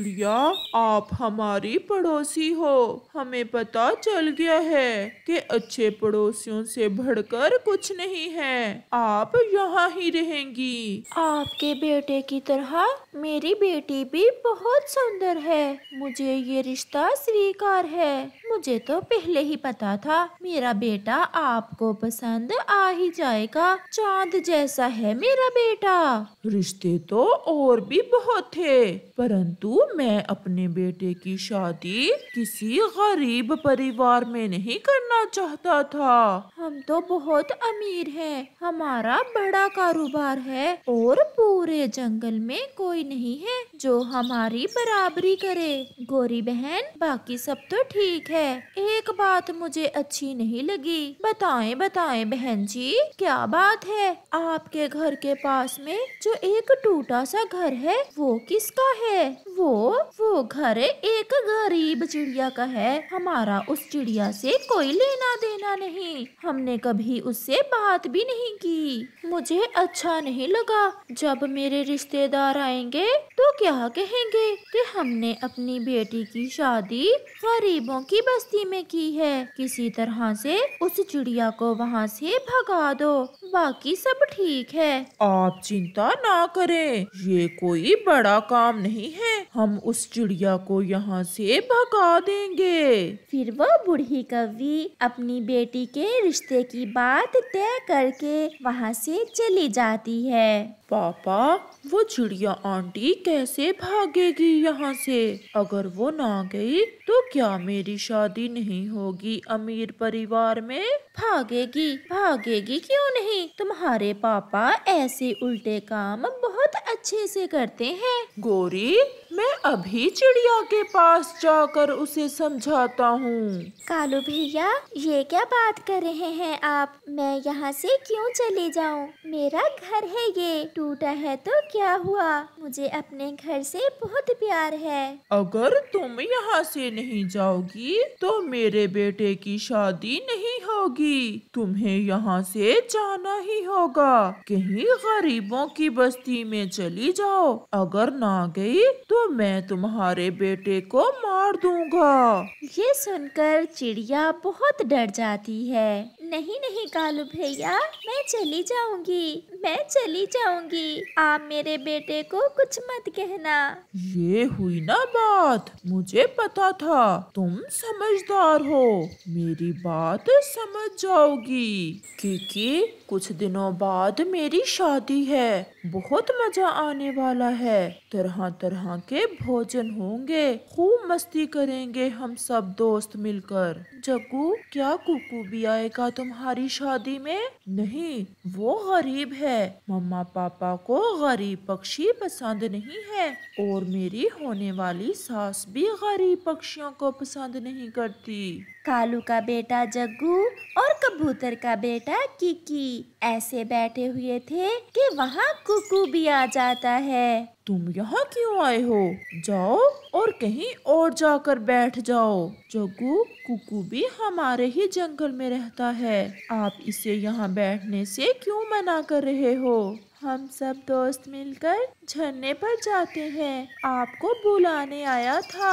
लिया आप हमारी पड़ोसी हो हमें पता चल गया है कि अच्छे पड़ोसियों से भड़कर कुछ नहीं है आप यहाँ ही रहेंगी आपके बेटे की तरह मेरी बेटी भी बहुत सुंदर है मुझे ये रिश्ता स्वीकार है मुझे तो पहले ही पता था मेरा बेटा आपको पसंद आ ही जाएगा चांद जैसा है मेरा बेटा रिश्ते तो और भी बहुत थे परंतु मैं अपने बेटे की शादी किसी गरीब परिवार में नहीं करना चाहता था हम तो बहुत अमीर हैं, हमारा बड़ा कारोबार है और पूरे जंगल में कोई नहीं है जो हमारी बराबरी करे गोरी बहन बाकी सब तो ठीक है है एक बात मुझे अच्छी नहीं लगी बताएं बताएं बहन जी क्या बात है आपके घर के पास में जो एक टूटा सा घर है वो किसका है वो वो घर एक गरीब चिड़िया का है हमारा उस चिड़िया से कोई लेना देना नहीं हमने कभी उससे बात भी नहीं की मुझे अच्छा नहीं लगा जब मेरे रिश्तेदार आएंगे तो क्या कहेंगे कि हमने अपनी बेटी की शादी गरीबों की बस्ती में की है किसी तरह से उस चिड़िया को वहाँ से भगा दो बाकी सब ठीक है आप चिंता ना करें ये कोई बड़ा काम नहीं है हम उस चिड़िया को यहाँ से भगा देंगे फिर वो बूढ़ी कवि अपनी बेटी के रिश्ते की बात तय करके वहाँ से चली जाती है पापा वो चिड़िया आंटी कैसे भागेगी यहाँ से अगर वो ना गई तो क्या मेरी शादी नहीं होगी अमीर परिवार में भागेगी भागेगी क्यों नहीं तुम्हारे पापा ऐसे उल्टे काम बहुत अच्छे से करते हैं गोरी मैं अभी चिड़िया के पास जाकर उसे समझाता हूँ कालू भैया ये क्या बात कर रहे हैं आप मैं यहाँ से क्यों चले जाऊँ मेरा घर है ये टूटा है तो क्या हुआ मुझे अपने घर से बहुत प्यार है अगर तुम यहाँ से नहीं जाओगी तो मेरे बेटे की शादी नहीं होगी तुम्हें यहाँ से जाना ही होगा कहीं गरीबों की बस्ती में चली जाओ अगर ना गई तो मैं तुम्हारे बेटे को मार दूंगा ये सुनकर चिड़िया बहुत डर जाती है नहीं नहीं कालू भैया मैं चली जाऊंगी मैं चली जाऊंगी आप मेरे बेटे को कुछ मत कहना ये हुई ना बात मुझे पता था तुम समझदार हो मेरी बात समझ जाओगी क्योंकि कुछ दिनों बाद मेरी शादी है बहुत मजा आने वाला है तरह तरह के भोजन होंगे खूब मस्ती करेंगे हम सब दोस्त मिलकर जग्गू क्या कुकू भी आएगा तुम्हारी शादी में नहीं वो गरीब है मम्मा पापा को गरीब पक्षी पसंद नहीं है और मेरी होने वाली सास भी गरीब पक्षियों को पसंद नहीं करती कालू का बेटा जग्गू और कबूतर का बेटा किकी ऐसे बैठे हुए थे कि वहाँ कुकू भी आ जाता है तुम यहाँ क्यों आए हो जाओ और कहीं और जाकर बैठ जाओ जग्गू कुकू भी हमारे ही जंगल में रहता है आप इसे यहाँ बैठने से क्यों मना कर रहे हो हम सब दोस्त मिलकर झरने पर जाते हैं आपको बुलाने आया था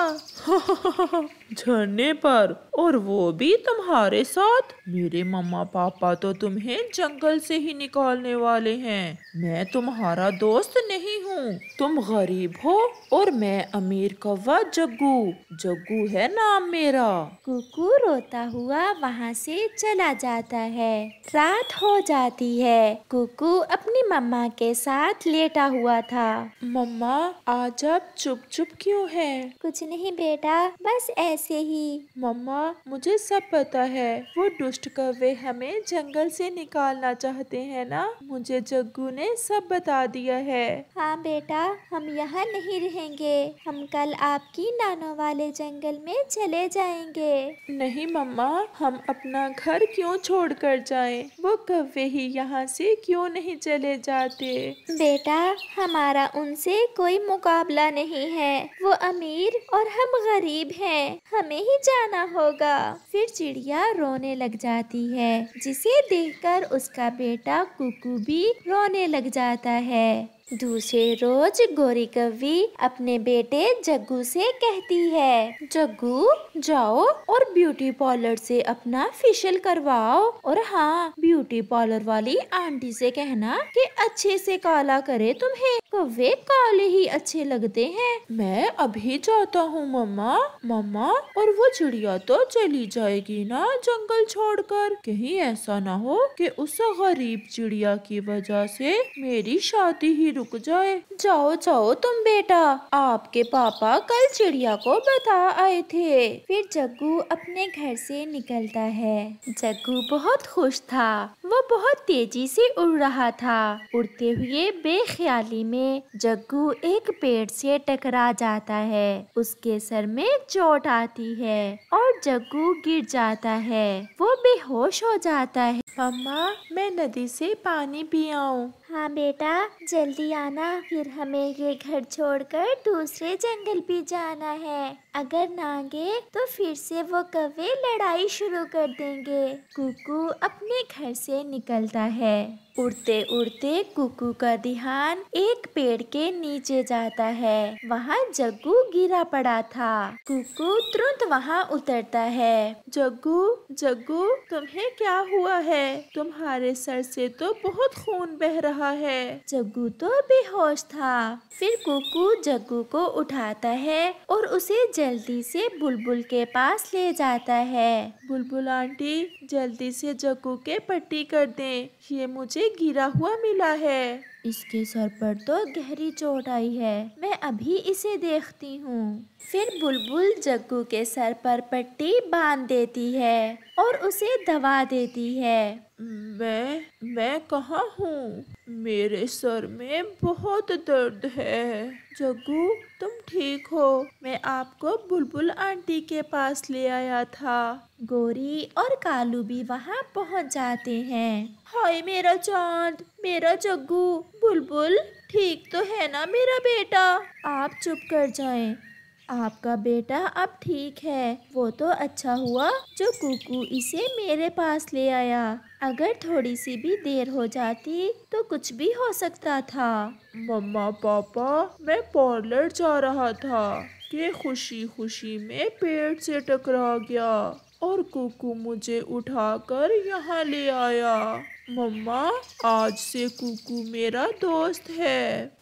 झरने पर और वो भी तुम्हारे साथ मेरे मम्मा पापा तो तुम्हें जंगल से ही निकालने वाले हैं मैं तुम्हारा दोस्त नहीं हूँ तुम गरीब हो और मैं अमीर कौवा जग्गू जग्गू है नाम मेरा कुकू रोता हुआ वहाँ से चला जाता है रात हो जाती है कुकू अपनी मम्मा के साथ लेटा हुआ था था मम्मा आज आप चुप चुप क्यों हैं? कुछ नहीं बेटा बस ऐसे ही मम्मा मुझे सब पता है वो दुष्ट कौवे हमें जंगल से निकालना चाहते हैं ना? मुझे जग्गू ने सब बता दिया है हाँ बेटा हम यहाँ नहीं रहेंगे हम कल आपकी नानो वाले जंगल में चले जाएंगे नहीं मम्मा हम अपना घर क्यों छोड़ कर जाए वो कौवे ही यहाँ से क्यों नहीं चले जाते बेटा हमारे हमारा उनसे कोई मुकाबला नहीं है वो अमीर और हम गरीब हैं हमें ही जाना होगा फिर चिड़िया रोने लग जाती है जिसे देखकर उसका बेटा कुकू भी रोने लग जाता है दूसरे रोज गोरी कवि अपने बेटे जग्गू से कहती है जग्गू जाओ और ब्यूटी पार्लर से अपना फेशियल करवाओ और हाँ ब्यूटी पार्लर वाली आंटी से कहना कि अच्छे से काला करे तुम्हें तो वे काले ही अच्छे लगते हैं मैं अभी जाता हूँ मम्मा मम्मा और वो चिड़िया तो चली जाएगी ना जंगल छोड़कर कहीं ऐसा ना हो कि उस गरीब चिड़िया की वजह से मेरी शादी ही रुक जाए जाओ जाओ तुम बेटा आपके पापा कल चिड़िया को बता आए थे फिर जग्गू अपने घर से निकलता है जग्गू बहुत खुश था वो बहुत तेजी से उड़ रहा था उड़ते हुए बेख्याली में में जग्गू एक पेड़ से टकरा जाता है उसके सर में चोट आती है और जग्गू गिर जाता है वो बेहोश हो जाता है मम्मा मैं नदी से पानी आऊँ हाँ बेटा जल्दी आना फिर हमें ये घर छोड़कर दूसरे जंगल भी जाना है अगर नांगे तो फिर से वो कवे लड़ाई शुरू कर देंगे कुकू अपने घर से निकलता है उड़ते उड़ते कुकू का ध्यान एक पेड़ के नीचे जाता है वहाँ जग्गू गिरा पड़ा था कुकू तुरंत वहाँ उतरता है जग्गू जग्गू तुम्हें क्या हुआ है तुम्हारे सर से तो बहुत खून बह रहा रहा है जग्गू तो बेहोश था फिर कुकू जग्गू को उठाता है और उसे जल्दी से बुलबुल के पास ले जाता है बुलबुल आंटी जल्दी से जग्गू के पट्टी कर दें ये मुझे गिरा हुआ मिला है इसके सर पर तो गहरी चोट आई है मैं अभी इसे देखती हूँ फिर बुलबुल जग्गू के सर पर पट्टी बांध देती है और उसे दबा देती है मैं मैं कहाँ हूँ मेरे सर में बहुत दर्द है जग्गू तुम ठीक हो मैं आपको बुलबुल आंटी के पास ले आया था गोरी और कालू भी वहाँ पहुँच जाते हैं हाय मेरा चांद मेरा जग्गू बुलबुल ठीक तो है ना मेरा बेटा आप चुप कर जाएं आपका बेटा अब ठीक है वो तो अच्छा हुआ जो कुकू इसे मेरे पास ले आया अगर थोड़ी सी भी देर हो जाती तो कुछ भी हो सकता था मम्मा पापा मैं पार्लर जा रहा था कि खुशी खुशी में पेड़ से टकरा गया और कुकू मुझे उठाकर यहाँ ले आया मम्मा आज से कुकू मेरा दोस्त है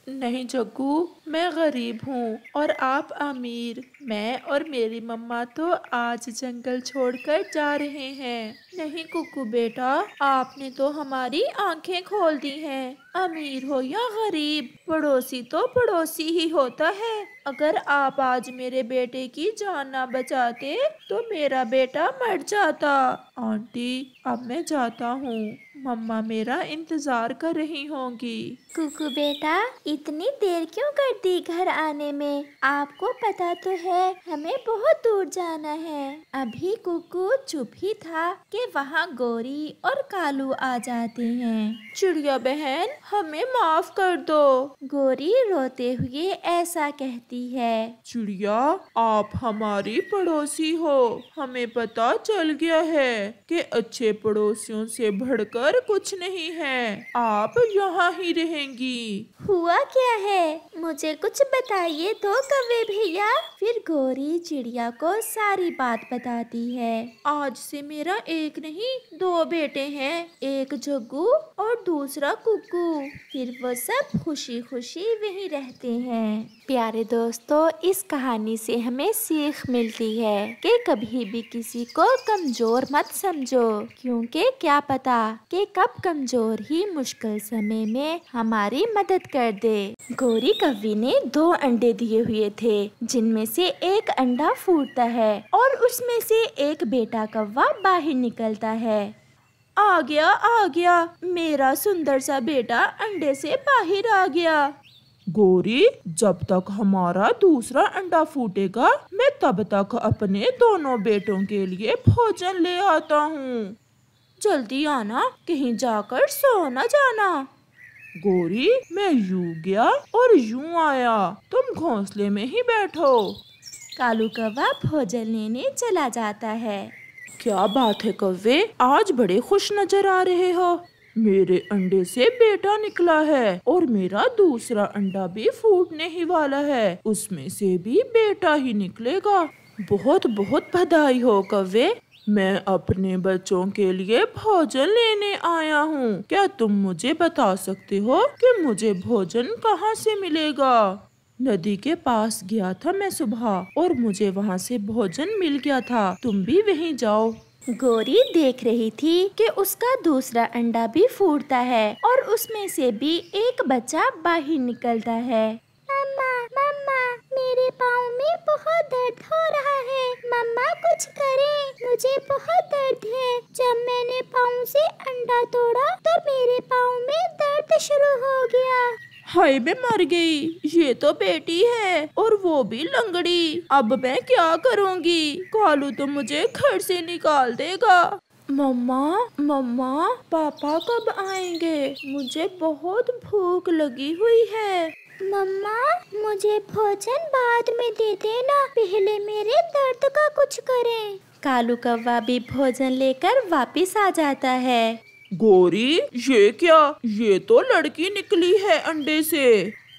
नहीं जग्गू मैं गरीब हूँ और आप अमीर मैं और मेरी मम्मा तो आज जंगल छोड़कर जा रहे हैं नहीं कुकू बेटा आपने तो हमारी आंखें खोल दी हैं अमीर हो या गरीब पड़ोसी तो पड़ोसी ही होता है अगर आप आज मेरे बेटे की जान ना बचाते तो मेरा बेटा मर जाता आंटी अब मैं जाता हूँ मम्मा मेरा इंतज़ार कर रही होंगी कुकू बेटा इतनी देर क्यों कर दी घर आने में आपको पता तो है हमें बहुत दूर जाना है अभी कुकू चुप ही था कि वहाँ गोरी और कालू आ जाते हैं चिड़िया बहन हमें माफ कर दो गोरी रोते हुए ऐसा कहती है चिड़िया आप हमारी पड़ोसी हो हमें पता चल गया है कि अच्छे पड़ोसियों से भड़कर पर कुछ नहीं है आप यहाँ ही रहेंगी हुआ क्या है मुझे कुछ बताइए तो कवे भैया फिर गोरी चिड़िया को सारी बात बताती है आज से मेरा एक नहीं दो बेटे हैं एक जग्गू और दूसरा कुकू फिर वो सब खुशी खुशी वहीं रहते हैं प्यारे दोस्तों इस कहानी से हमें सीख मिलती है कि कभी भी किसी को कमजोर मत समझो क्योंकि क्या पता कि कब कमजोर ही मुश्किल समय में हमारी मदद कर दे गोरी कवि ने दो अंडे दिए हुए थे जिनमें से एक अंडा फूटता है और उसमें से एक बेटा कौवा बाहर निकलता है आ गया आ गया मेरा सुंदर सा बेटा अंडे से बाहर आ गया गोरी जब तक हमारा दूसरा अंडा फूटेगा मैं तब तक अपने दोनों बेटों के लिए भोजन ले आता हूँ जल्दी आना कहीं जाकर सो न जाना गोरी मैं यू गया और यू आया तुम घोंसले में ही बैठो कालू कौवा भोजन लेने चला जाता है क्या बात है कौवे आज बड़े खुश नजर आ रहे हो मेरे अंडे से बेटा निकला है और मेरा दूसरा अंडा भी फूटने ही वाला है उसमें से भी बेटा ही निकलेगा बहुत बहुत बधाई हो कवे मैं अपने बच्चों के लिए भोजन लेने आया हूँ क्या तुम मुझे बता सकते हो कि मुझे भोजन कहाँ से मिलेगा नदी के पास गया था मैं सुबह और मुझे वहाँ से भोजन मिल गया था तुम भी वहीं जाओ गोरी देख रही थी कि उसका दूसरा अंडा भी फूटता है और उसमें से भी एक बच्चा बाहर निकलता है मम्मा मम्मा मेरे पाँव में बहुत दर्द हो रहा है मम्मा कुछ करें मुझे बहुत दर्द है जब मैंने पाँव से अंडा तोड़ा तो मेरे पाँव में दर्द शुरू हो गया हाय मैं मर गई ये तो बेटी है और वो भी लंगड़ी अब मैं क्या करूँगी कालू तो मुझे घर से निकाल देगा मम्मा मम्मा पापा कब आएंगे मुझे बहुत भूख लगी हुई है मम्मा मुझे भोजन बाद में दे देना पहले मेरे दर्द का कुछ करें कालू कौवा भी भोजन लेकर वापस आ जाता है गोरी ये क्या ये तो लड़की निकली है अंडे से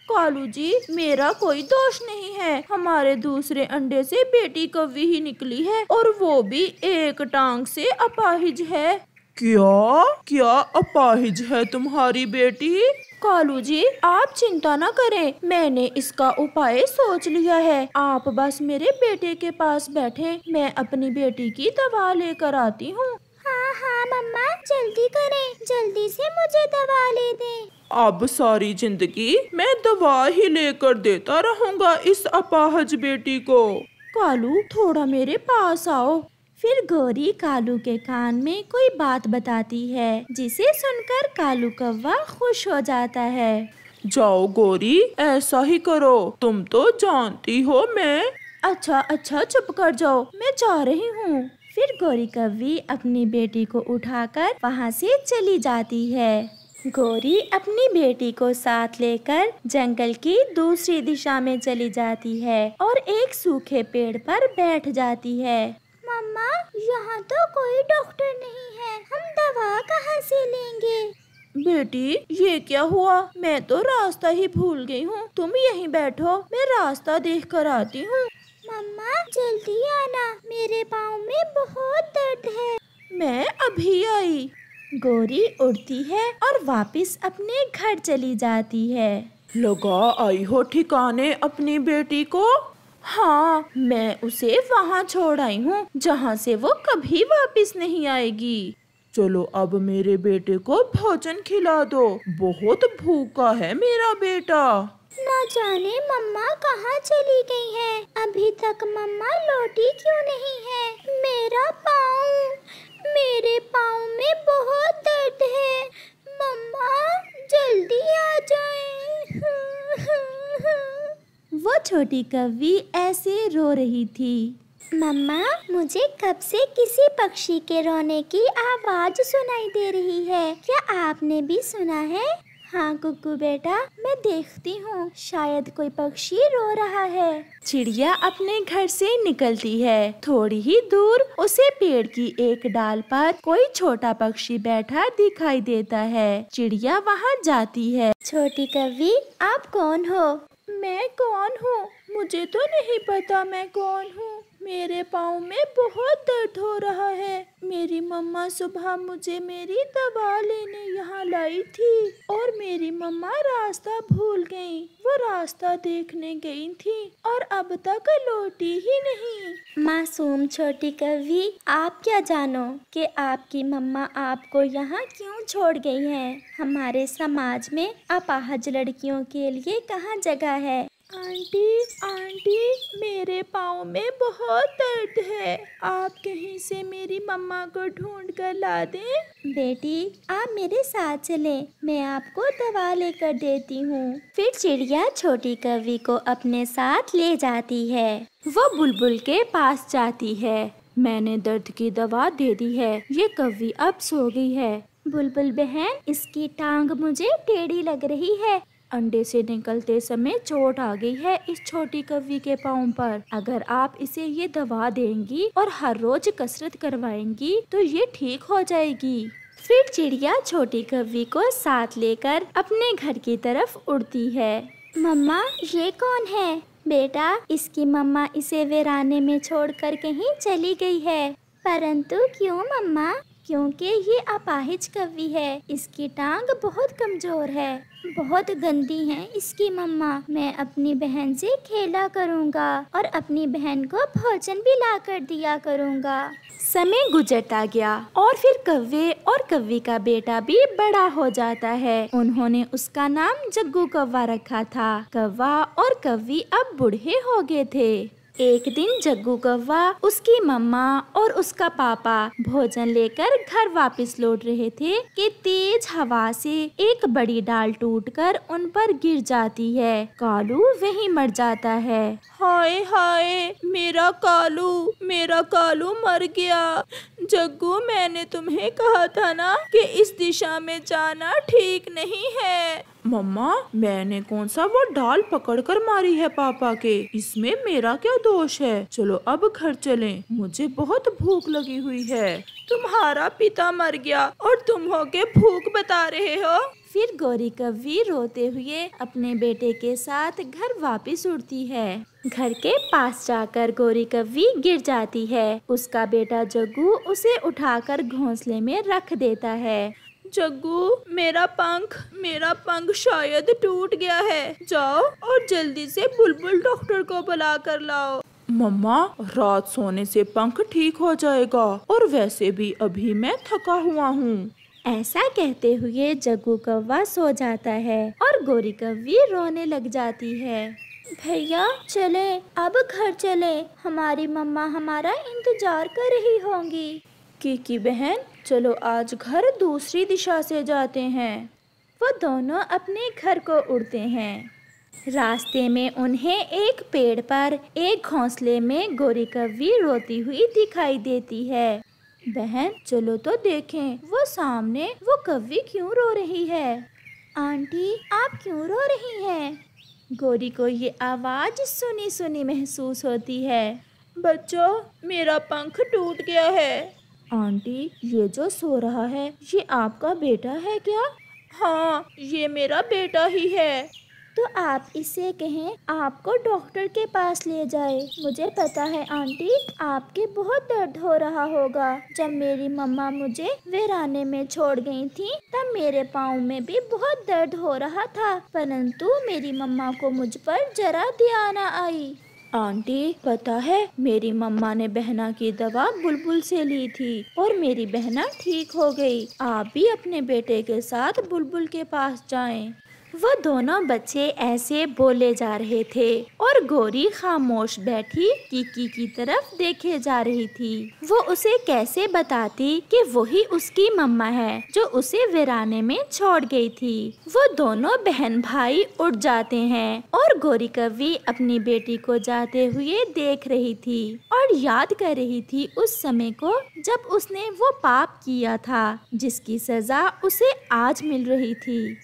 कालू जी मेरा कोई दोष नहीं है हमारे दूसरे अंडे से बेटी कवि ही निकली है और वो भी एक टांग से अपाहिज है क्या क्या अपाहिज है तुम्हारी बेटी कालू जी आप चिंता ना करें मैंने इसका उपाय सोच लिया है आप बस मेरे बेटे के पास बैठे मैं अपनी बेटी की दवा लेकर आती हूँ हाँ मम्मा जल्दी करें जल्दी से मुझे दवा ले दें अब सारी जिंदगी मैं दवा ही लेकर देता रहूँगा इस अपाहज बेटी को कालू थोड़ा मेरे पास आओ फिर गौरी कालू के कान में कोई बात बताती है जिसे सुनकर कालू कौवा खुश हो जाता है जाओ गौरी ऐसा ही करो तुम तो जानती हो मैं अच्छा अच्छा चुप कर जाओ मैं जा रही हूँ फिर गौरी कवि अपनी बेटी को उठाकर वहाँ से चली जाती है गौरी अपनी बेटी को साथ लेकर जंगल की दूसरी दिशा में चली जाती है और एक सूखे पेड़ पर बैठ जाती है मम्मा यहाँ तो कोई डॉक्टर नहीं है हम दवा कहाँ से लेंगे बेटी ये क्या हुआ मैं तो रास्ता ही भूल गई हूँ तुम यहीं बैठो मैं रास्ता देख कर आती हूँ मम्मा जल्दी आना मेरे पाँव में बहुत दर्द है मैं अभी आई गोरी उड़ती है और वापस अपने घर चली जाती है लगा आई हो ठिकाने अपनी बेटी को हाँ मैं उसे वहाँ छोड़ आई हूँ जहाँ से वो कभी वापस नहीं आएगी चलो अब मेरे बेटे को भोजन खिला दो बहुत भूखा है मेरा बेटा ना जाने मम्मा कहाँ चली गई है अभी तक मम्मा लौटी क्यों नहीं है मेरा पाँव मेरे पाँव में बहुत दर्द है मम्मा जल्दी आ जाए वो छोटी कवि ऐसे रो रही थी मम्मा मुझे कब से किसी पक्षी के रोने की आवाज सुनाई दे रही है क्या आपने भी सुना है हाँ गुग्गू बेटा मैं देखती हूँ शायद कोई पक्षी रो रहा है चिड़िया अपने घर से निकलती है थोड़ी ही दूर उसे पेड़ की एक डाल पर कोई छोटा पक्षी बैठा दिखाई देता है चिड़िया वहाँ जाती है छोटी कवि आप कौन हो मैं कौन हूँ मुझे तो नहीं पता मैं कौन हूँ मेरे पाँव में बहुत दर्द हो रहा है मेरी मम्मा सुबह मुझे मेरी दवा लेने यहाँ लाई थी और मेरी मम्मा रास्ता भूल गई वो रास्ता देखने गई थी और अब तक लौटी ही नहीं मासूम छोटी कवि आप क्या जानो कि आपकी मम्मा आपको यहाँ क्यों छोड़ गई है हमारे समाज में अपाहज लड़कियों के लिए कहाँ जगह है आंटी आंटी मेरे पाँव में बहुत दर्द है आप कहीं से मेरी मम्मा को ढूंढ कर ला दें बेटी आप मेरे साथ चलें मैं आपको दवा लेकर देती हूँ फिर चिड़िया छोटी कवि को अपने साथ ले जाती है वो बुलबुल के पास जाती है मैंने दर्द की दवा दे दी है ये कवि अब सो गई है बुलबुल बहन इसकी टांग मुझे टेढ़ी लग रही है अंडे से निकलते समय चोट आ गई है इस छोटी कव्वी के पाँव पर अगर आप इसे ये दवा देंगी और हर रोज कसरत करवाएंगी तो ये ठीक हो जाएगी फिर चिड़िया छोटी कव्वी को साथ लेकर अपने घर की तरफ उड़ती है मम्मा ये कौन है बेटा इसकी मम्मा इसे वेराने में छोड़कर कहीं चली गई है परंतु क्यों मम्मा क्योंकि ये अपाहिज कवि है इसकी टांग बहुत कमजोर है बहुत गंदी है इसकी मम्मा मैं अपनी बहन से खेला करूँगा और अपनी बहन को भोजन भी ला कर दिया करूँगा समय गुजरता गया और फिर कव्वे और कव्वे का बेटा भी बड़ा हो जाता है उन्होंने उसका नाम जग्गू कव्वा रखा था कव्वा और कव्वी अब बूढ़े हो गए थे एक दिन जग्गू कौवा उसकी मम्मा और उसका पापा भोजन लेकर घर वापस लौट रहे थे कि तेज हवा से एक बड़ी डाल टूटकर उन पर गिर जाती है कालू वहीं मर जाता है हाय हाय मेरा कालू मेरा कालू मर गया जग्गू मैंने तुम्हें कहा था ना कि इस दिशा में जाना ठीक नहीं है मम्मा मैंने कौन सा वो डाल पकड़ कर मारी है पापा के इसमें मेरा क्या दोष है चलो अब घर चलें मुझे बहुत भूख लगी हुई है तुम्हारा पिता मर गया और तुम हो के भूख बता रहे हो फिर गौरी कवि रोते हुए अपने बेटे के साथ घर वापस उड़ती है घर के पास जाकर गौरी कवि गिर जाती है उसका बेटा जग्गू उसे उठाकर घोंसले में रख देता है जग्गू मेरा पंख मेरा पंख शायद टूट गया है जाओ और जल्दी से बुलबुल डॉक्टर को बुला कर लाओ मम्मा रात सोने से पंख ठीक हो जाएगा और वैसे भी अभी मैं थका हुआ हूँ ऐसा कहते हुए जग्गू कौवा सो जाता है और गोरी कौवी रोने लग जाती है भैया चले अब घर चले हमारी मम्मा हमारा इंतजार कर रही होंगी की बहन चलो आज घर दूसरी दिशा से जाते हैं वो दोनों अपने घर को उड़ते हैं रास्ते में उन्हें एक पेड़ पर एक घोंसले में गोरी कव्वी रोती हुई दिखाई देती है बहन चलो तो देखें वो सामने वो कव्वी क्यों रो रही है आंटी आप क्यों रो रही हैं गोरी को ये आवाज़ सुनी सुनी महसूस होती है बच्चों मेरा पंख टूट गया है आंटी ये जो सो रहा है ये आपका बेटा है क्या हाँ ये मेरा बेटा ही है तो आप इसे कहें आपको डॉक्टर के पास ले जाए मुझे पता है आंटी आपके बहुत दर्द हो रहा होगा जब मेरी मम्मा मुझे वेराने में छोड़ गई थी तब मेरे पाँव में भी बहुत दर्द हो रहा था परंतु मेरी मम्मा को मुझ पर जरा ध्यान आई आंटी पता है मेरी मम्मा ने बहना की दवा बुलबुल से ली थी और मेरी बहना ठीक हो गई आप भी अपने बेटे के साथ बुलबुल के पास जाएं। वह दोनों बच्चे ऐसे बोले जा रहे थे और गोरी खामोश बैठी कीकी की तरफ देखे जा रही थी वो उसे कैसे बताती कि वही उसकी मम्मा है जो उसे वीराने में छोड़ गई थी वो दोनों बहन भाई उठ जाते हैं और गोरी कवि अपनी बेटी को जाते हुए देख रही थी और याद कर रही थी उस समय को जब उसने वो पाप किया था जिसकी सजा उसे आज मिल रही थी